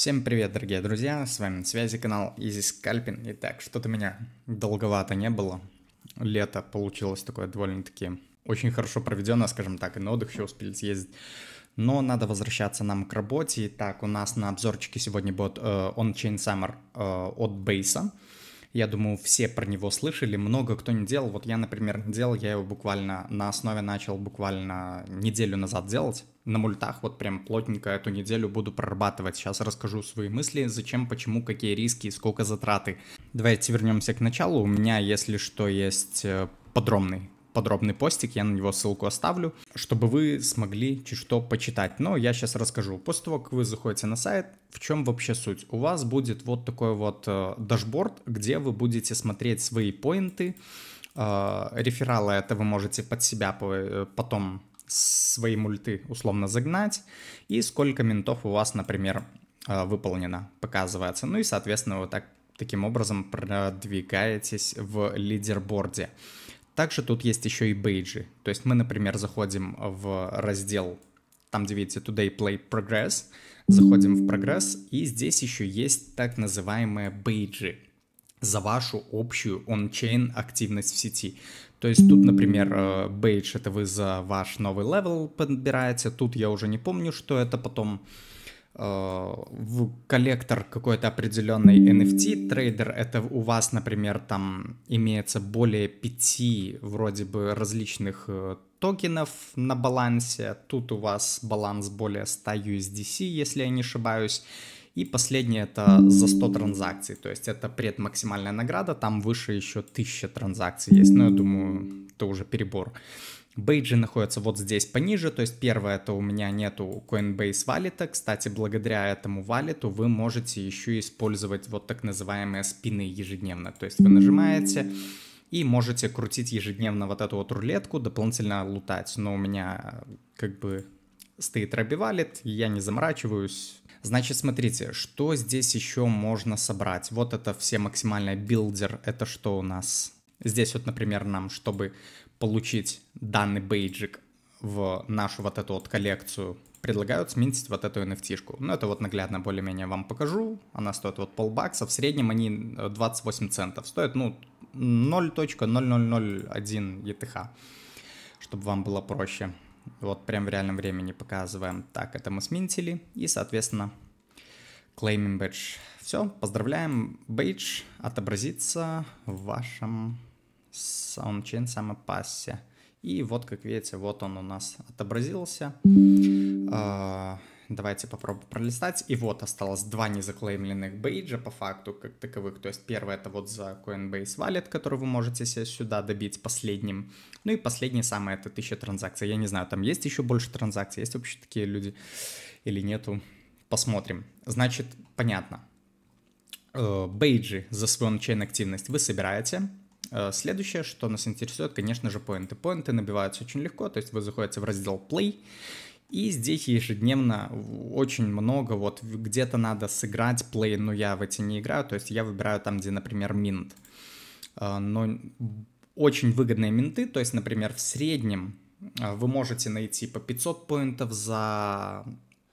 Всем привет, дорогие друзья, с вами на связи канал Easy Scalping. Итак, что-то меня долговато не было. Лето получилось такое довольно-таки очень хорошо проведено, скажем так, и на отдых еще успели съездить. Но надо возвращаться нам к работе. Итак, у нас на обзорчике сегодня будет э, On-Chain Summer э, от Бейса. Я думаю, все про него слышали, много кто не делал. Вот я, например, делал, я его буквально на основе начал буквально неделю назад делать на мультах вот прям плотненько эту неделю буду прорабатывать. Сейчас расскажу свои мысли, зачем, почему, какие риски и сколько затраты. Давайте вернемся к началу. У меня, если что, есть э, подробный подробный постик, я на него ссылку оставлю, чтобы вы смогли что почитать. Но я сейчас расскажу. После того, как вы заходите на сайт, в чем вообще суть? У вас будет вот такой вот э, дашборд, где вы будете смотреть свои поинты, э, рефералы это вы можете под себя э, потом свои мульты условно загнать, и сколько ментов у вас, например, э, выполнено, показывается. Ну и, соответственно, вы так, таким образом продвигаетесь в лидерборде. Также тут есть еще и бейджи. То есть мы, например, заходим в раздел, там, где видите Today Play Progress, заходим в прогресс, и здесь еще есть так называемые бейджи за вашу общую он чейн активность в сети. То есть тут, например, э, бейдж это вы за ваш новый левел подбираете, тут я уже не помню, что это потом э, в коллектор какой-то определенный NFT, трейдер, это у вас, например, там имеется более пяти вроде бы различных э, токенов на балансе, тут у вас баланс более 100 USDC, если я не ошибаюсь, и последнее это за 100 транзакций, то есть это предмаксимальная награда, там выше еще 1000 транзакций есть, но ну, я думаю, это уже перебор. Бейджи находятся вот здесь пониже, то есть первое это у меня нету Coinbase валита, кстати, благодаря этому валиту вы можете еще использовать вот так называемые спины ежедневно, то есть вы нажимаете и можете крутить ежедневно вот эту вот рулетку, дополнительно лутать, но у меня как бы стоит Раби валит, я не заморачиваюсь, Значит, смотрите, что здесь еще можно собрать? Вот это все максимальное билдер, это что у нас? Здесь вот, например, нам, чтобы получить данный бейджик в нашу вот эту вот коллекцию, предлагают сменить вот эту NFT-шку. Ну, это вот наглядно более-менее вам покажу. Она стоит вот полбакса. В среднем они 28 э, центов. Стоит, ну, 0.0001 ETH, чтобы вам было проще вот прям в реальном времени показываем. Так, это мы сминтили и, соответственно, claiming badge. Все, поздравляем, бейдж отобразится в вашем SoundChain самопассе. И вот, как видите, вот он у нас отобразился. А, Давайте попробуем пролистать. И вот осталось два незаклеймленных бейджа по факту, как таковых. То есть первый это вот за Coinbase Wallet, который вы можете себе сюда добить последним. Ну и последний самый это 1000 транзакций. Я не знаю, там есть еще больше транзакций, есть вообще такие люди или нету. Посмотрим. Значит, понятно. Э, бейджи за свою ончейн активность вы собираете, э, Следующее, что нас интересует, конечно же, поинты. Поинты набиваются очень легко, то есть вы заходите в раздел Play, и здесь ежедневно очень много, вот где-то надо сыграть плей, но я в эти не играю, то есть я выбираю там, где, например, минт. А, но очень выгодные минты, то есть, например, в среднем а, вы можете найти по 500 поинтов за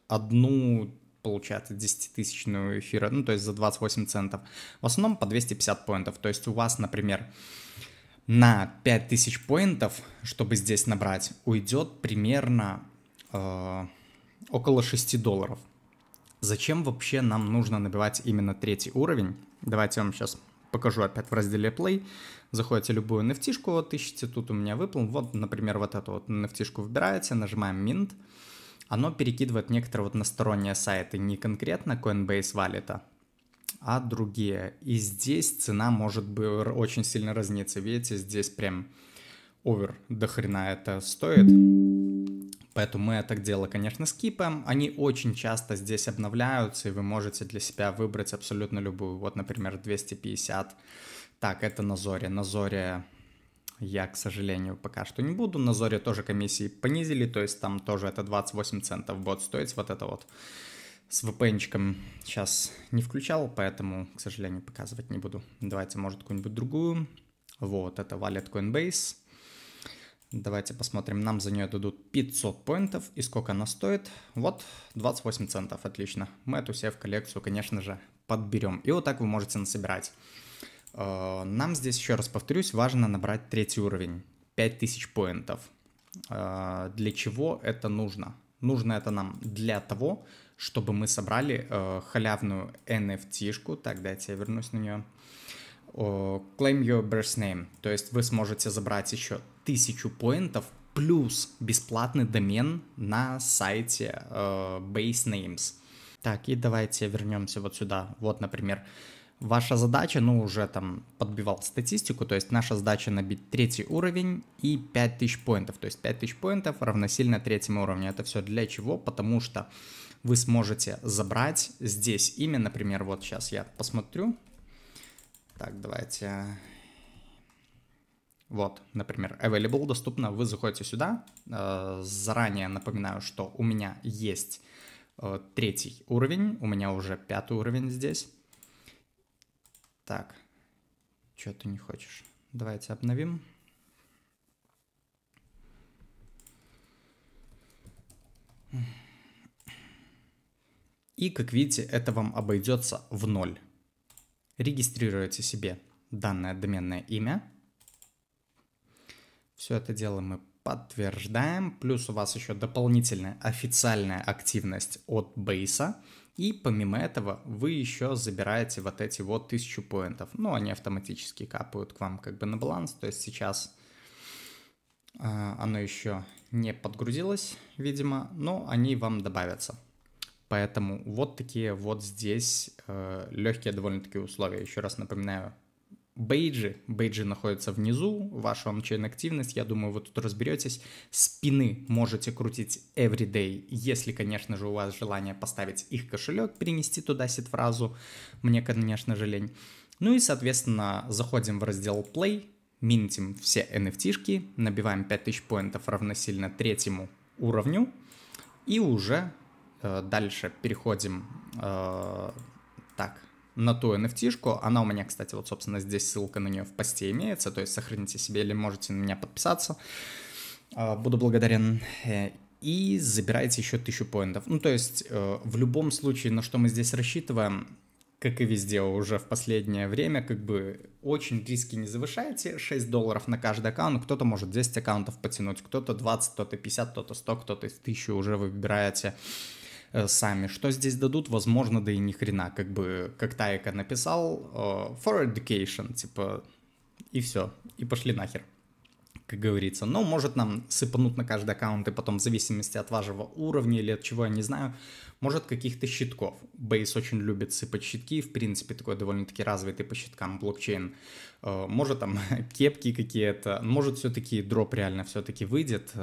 одну получается 10-тысячную эфира, ну, то есть за 28 центов. В основном по 250 поинтов. То есть у вас, например, на 5000 поинтов, чтобы здесь набрать, уйдет примерно Э, около 6 долларов. Зачем вообще нам нужно набивать именно третий уровень? Давайте я вам сейчас покажу опять в разделе Play. Заходите любую nft вот ищите, тут у меня выплыл. Вот, например, вот эту вот nft выбираете, нажимаем Mint. Оно перекидывает некоторые вот на сторонние сайты, не конкретно Coinbase Wallet, а другие. И здесь цена может быть очень сильно разниться. Видите, здесь прям овер до хрена это стоит. Поэтому мы это дело, конечно, скипаем. Они очень часто здесь обновляются, и вы можете для себя выбрать абсолютно любую. Вот, например, 250. Так, это на Зоре. На Зоре я, к сожалению, пока что не буду. На Зоре тоже комиссии понизили, то есть там тоже это 28 центов будет стоить вот это вот. С vpn сейчас не включал, поэтому, к сожалению, показывать не буду. Давайте, может, какую-нибудь другую. Вот, это Wallet Coinbase. Давайте посмотрим, нам за нее дадут 500 поинтов. И сколько она стоит? Вот, 28 центов, отлично. Мы эту себе в коллекцию, конечно же, подберем. И вот так вы можете насобирать. Э, нам здесь, еще раз повторюсь, важно набрать третий уровень, 5000 поинтов. Э, для чего это нужно? Нужно это нам для того, чтобы мы собрали э, халявную NFT-шку. Так, дайте я вернусь на нее Э, claim your birth name, то есть вы сможете забрать еще тысячу поинтов плюс бесплатный домен на сайте э, base names. Так, и давайте вернемся вот сюда. Вот, например, ваша задача, ну, уже там подбивал статистику, то есть наша задача набить третий уровень и 5000 поинтов, то есть 5000 поинтов равносильно третьему уровню. Это все для чего? Потому что вы сможете забрать здесь имя, например, вот сейчас я посмотрю, так, давайте. Вот, например, available доступно. Вы заходите сюда. Э, заранее напоминаю, что у меня есть э, третий уровень. У меня уже пятый уровень здесь. Так, что ты не хочешь? Давайте обновим. И, как видите, это вам обойдется в ноль регистрируете себе данное доменное имя. Все это дело мы подтверждаем. Плюс у вас еще дополнительная официальная активность от бейса. И помимо этого вы еще забираете вот эти вот 1000 поинтов. Ну, они автоматически капают к вам как бы на баланс. То есть сейчас э, оно еще не подгрузилось, видимо, но они вам добавятся. Поэтому вот такие вот здесь э, легкие довольно-таки условия. Еще раз напоминаю, бейджи. Бейджи находятся внизу, ваша ончейн-активность, я думаю, вы тут разберетесь. Спины можете крутить everyday, если, конечно же, у вас желание поставить их кошелек, перенести туда сид-фразу. Мне, конечно же, лень. Ну и, соответственно, заходим в раздел Play, минтим все NFT-шки, набиваем 5000 поинтов равносильно третьему уровню, и уже Э, дальше переходим э, так, на ту NFT-шку. Она у меня, кстати, вот, собственно, здесь ссылка на нее в посте имеется, то есть сохраните себе или можете на меня подписаться. Э, буду благодарен. И забираете еще 1000 поинтов. Ну, то есть, в любом случае, на что мы здесь рассчитываем, как и везде уже в последнее время, как бы очень риски не завышаете, 6 долларов на каждый аккаунт, кто-то может 10 аккаунтов потянуть, кто-то 20, кто-то 50, кто-то 100, кто-то 1000 уже выбираете Э, сами. Что здесь дадут, возможно, да и ни хрена. Как бы, как Тайка написал, э, for education, типа, и все, и пошли нахер как говорится. Но может нам сыпанут на каждый аккаунт и потом в зависимости от вашего уровня или от чего, я не знаю, может каких-то щитков. Бейс очень любит сыпать щитки, в принципе, такой довольно-таки развитый по щиткам блокчейн. Э, может там кепки какие-то, может все-таки дроп реально все-таки выйдет,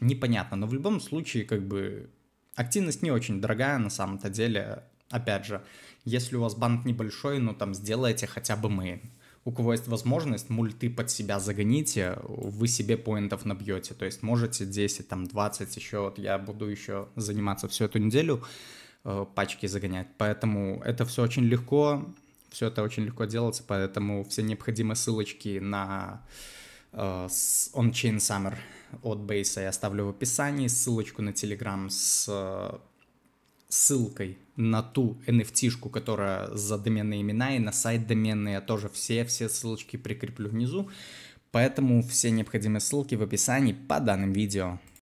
непонятно. Но в любом случае, как бы Активность не очень дорогая на самом-то деле. Опять же, если у вас банк небольшой, ну там сделайте хотя бы мейн. У кого есть возможность, мульты под себя загоните, вы себе поинтов набьете. То есть можете 10, там 20 еще, вот я буду еще заниматься всю эту неделю, э, пачки загонять. Поэтому это все очень легко, все это очень легко делается, поэтому все необходимые ссылочки на э, uh, on summer от Бейса я оставлю в описании, ссылочку на Telegram с э, ссылкой на ту nft которая за доменные имена, и на сайт доменные я тоже все-все ссылочки прикреплю внизу, поэтому все необходимые ссылки в описании по данным видео.